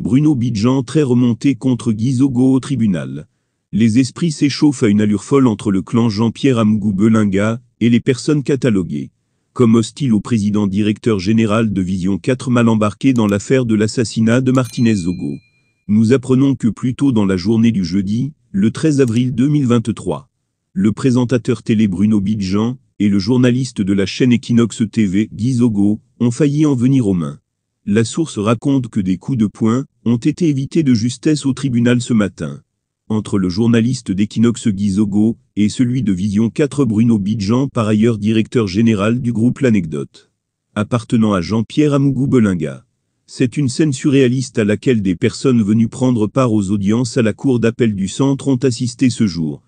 Bruno Bidjan très remonté contre Guizogo au tribunal. Les esprits s'échauffent à une allure folle entre le clan Jean-Pierre amgou belinga et les personnes cataloguées comme hostile au président directeur général de Vision 4 mal embarqué dans l'affaire de l'assassinat de Martinez Zogo. Nous apprenons que plus tôt dans la journée du jeudi, le 13 avril 2023, le présentateur télé Bruno Bidjan et le journaliste de la chaîne Equinox TV Guy ont failli en venir aux mains. La source raconte que des coups de poing ont été évités de justesse au tribunal ce matin. Entre le journaliste d'Equinox Zogo et celui de Vision 4 Bruno Bidjan, par ailleurs directeur général du groupe L'Anecdote, appartenant à Jean-Pierre Amougou-Belinga. C'est une scène surréaliste à laquelle des personnes venues prendre part aux audiences à la cour d'appel du centre ont assisté ce jour.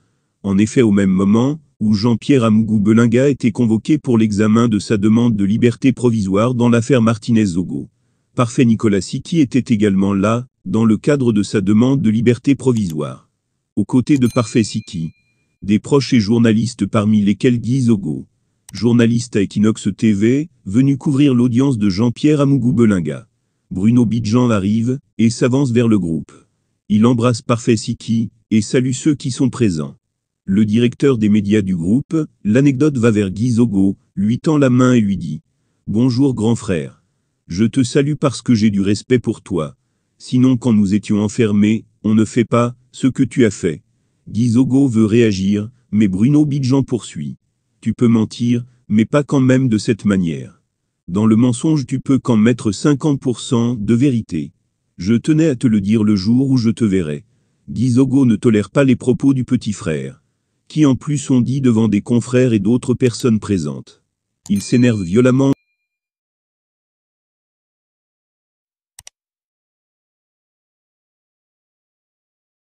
En effet, au même moment, où Jean-Pierre Amougou-Belinga était convoqué pour l'examen de sa demande de liberté provisoire dans l'affaire Martinez-Zogo. Parfait Nicolas Siki était également là, dans le cadre de sa demande de liberté provisoire. Aux côtés de Parfait Siki, des proches et journalistes parmi lesquels Guy Zogo, journaliste à Equinox TV, venu couvrir l'audience de Jean-Pierre Amougou-Belinga. Bruno Bidjan arrive et s'avance vers le groupe. Il embrasse Parfait Siki et salue ceux qui sont présents. Le directeur des médias du groupe, l'anecdote va vers Guy Zogo, lui tend la main et lui dit « Bonjour grand frère ». Je te salue parce que j'ai du respect pour toi. Sinon quand nous étions enfermés, on ne fait pas ce que tu as fait. Guizogo veut réagir, mais Bruno Bidjan poursuit. Tu peux mentir, mais pas quand même de cette manière. Dans le mensonge tu peux qu'en mettre 50% de vérité. Je tenais à te le dire le jour où je te verrai. Guizogo ne tolère pas les propos du petit frère. Qui en plus sont dit devant des confrères et d'autres personnes présentes. Il s'énerve violemment